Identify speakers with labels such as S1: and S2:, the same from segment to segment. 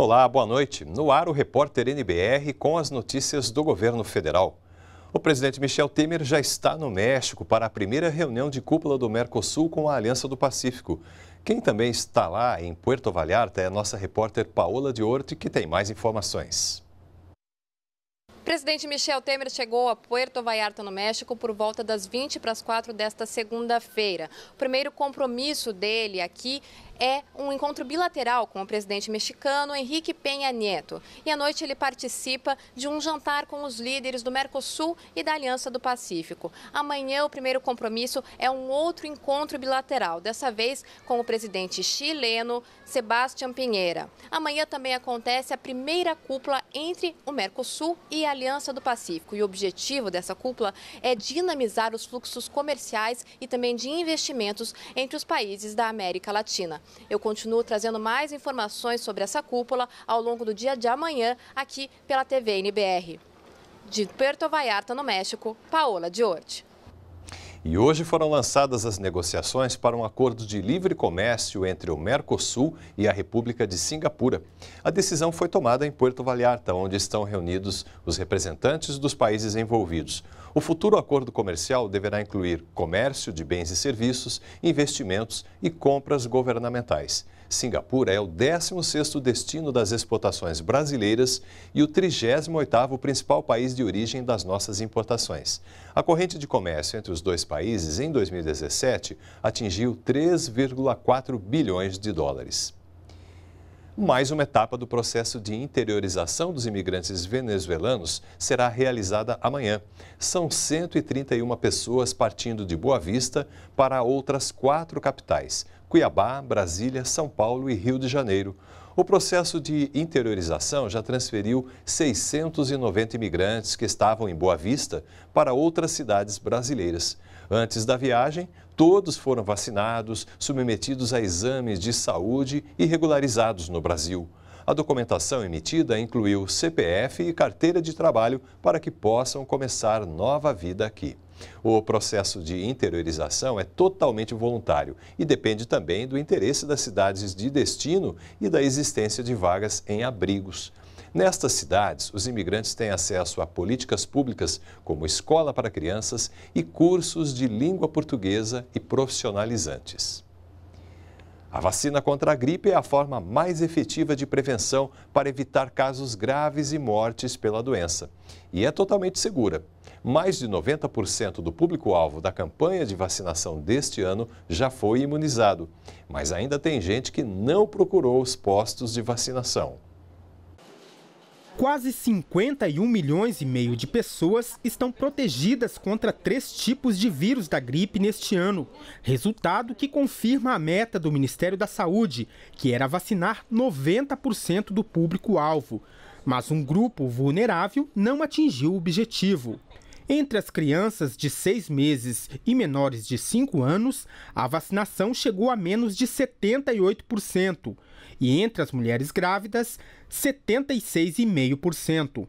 S1: Olá, boa noite. No ar, o repórter NBR com as notícias do governo federal. O presidente Michel Temer já está no México para a primeira reunião de cúpula do Mercosul com a Aliança do Pacífico. Quem também está lá em Puerto Vallarta é a nossa repórter Paola de Orte, que tem mais informações.
S2: O presidente Michel Temer chegou a Puerto Vallarta, no México, por volta das 20 para as 4 desta segunda-feira. O primeiro compromisso dele aqui é um encontro bilateral com o presidente mexicano Henrique Penha Nieto. E à noite ele participa de um jantar com os líderes do Mercosul e da Aliança do Pacífico. Amanhã o primeiro compromisso é um outro encontro bilateral, dessa vez com o presidente chileno Sebastián Pinheira. Amanhã também acontece a primeira cúpula entre o Mercosul e a Aliança do Pacífico. E o objetivo dessa cúpula é dinamizar os fluxos comerciais e também de investimentos entre os países da América Latina. Eu continuo trazendo mais informações sobre essa cúpula ao longo do dia de amanhã aqui pela TV NBR. De Puerto Vallarta, no México, Paola Diorte.
S1: E hoje foram lançadas as negociações para um acordo de livre comércio entre o Mercosul e a República de Singapura. A decisão foi tomada em Puerto Vallarta, onde estão reunidos os representantes dos países envolvidos. O futuro acordo comercial deverá incluir comércio de bens e serviços, investimentos e compras governamentais. Singapura é o 16º destino das exportações brasileiras e o 38º principal país de origem das nossas importações. A corrente de comércio entre os dois países países em 2017 atingiu 3,4 bilhões de dólares. Mais uma etapa do processo de interiorização dos imigrantes venezuelanos será realizada amanhã. São 131 pessoas partindo de Boa Vista para outras quatro capitais: Cuiabá, Brasília, São Paulo e Rio de Janeiro. O processo de interiorização já transferiu 690 imigrantes que estavam em Boa Vista para outras cidades brasileiras. Antes da viagem, todos foram vacinados, submetidos a exames de saúde e regularizados no Brasil. A documentação emitida incluiu CPF e carteira de trabalho para que possam começar nova vida aqui. O processo de interiorização é totalmente voluntário e depende também do interesse das cidades de destino e da existência de vagas em abrigos. Nestas cidades, os imigrantes têm acesso a políticas públicas como escola para crianças e cursos de língua portuguesa e profissionalizantes. A vacina contra a gripe é a forma mais efetiva de prevenção para evitar casos graves e mortes pela doença. E é totalmente segura. Mais de 90% do público-alvo da campanha de vacinação deste ano já foi imunizado, mas ainda tem gente que não procurou os postos de vacinação.
S3: Quase 51 milhões e meio de pessoas estão protegidas contra três tipos de vírus da gripe neste ano. Resultado que confirma a meta do Ministério da Saúde, que era vacinar 90% do público-alvo. Mas um grupo vulnerável não atingiu o objetivo. Entre as crianças de seis meses e menores de cinco anos, a vacinação chegou a menos de 78% e entre as mulheres grávidas, 76,5%.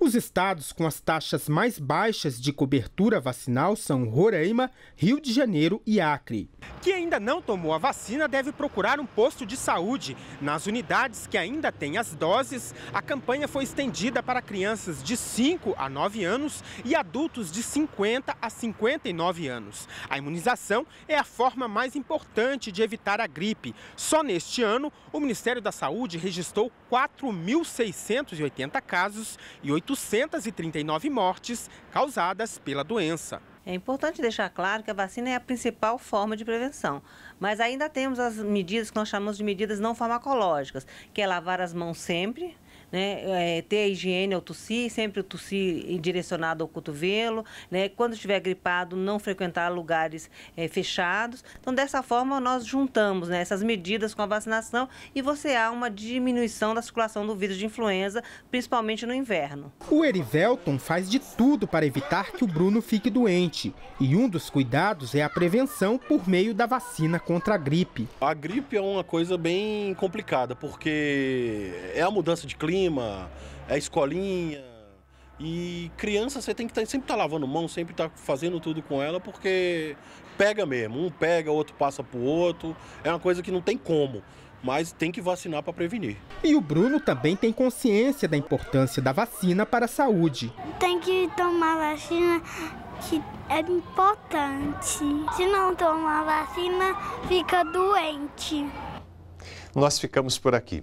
S3: Os estados com as taxas mais baixas de cobertura vacinal são Roraima, Rio de Janeiro e Acre. Quem ainda não tomou a vacina deve procurar um posto de saúde. Nas unidades que ainda têm as doses, a campanha foi estendida para crianças de 5 a 9 anos e adultos de 50 a 59 anos. A imunização é a forma mais importante de evitar a gripe. Só neste ano, o Ministério da Saúde registrou 4.680 casos e 8 839 mortes causadas pela doença.
S2: É importante deixar claro que a vacina é a principal forma de prevenção, mas ainda temos as medidas que nós chamamos de medidas não farmacológicas, que é lavar as mãos sempre, né? É, ter a higiene ao tossir, sempre o tossir direcionado ao cotovelo, né? Quando estiver gripado, não frequentar lugares é, fechados. Então, dessa forma, nós juntamos né, essas medidas com a vacinação e você há uma diminuição da circulação do vírus de influenza, principalmente no inverno. O
S3: Erivelton faz de tudo para evitar que o Bruno fique doente. E um dos cuidados é a prevenção por meio da vacina contra a gripe.
S1: A gripe é uma coisa bem complicada, porque é a mudança de clima cima, é escolinha. E criança você tem que tá, sempre estar tá lavando mão, sempre estar tá fazendo tudo com ela, porque pega mesmo. Um pega, o outro passa pro outro. É uma coisa que não tem como mas tem que vacinar para prevenir.
S3: E o Bruno também tem consciência da importância da vacina para a saúde. Tem que tomar vacina que é importante. Se não tomar vacina, fica doente.
S1: Nós ficamos por aqui.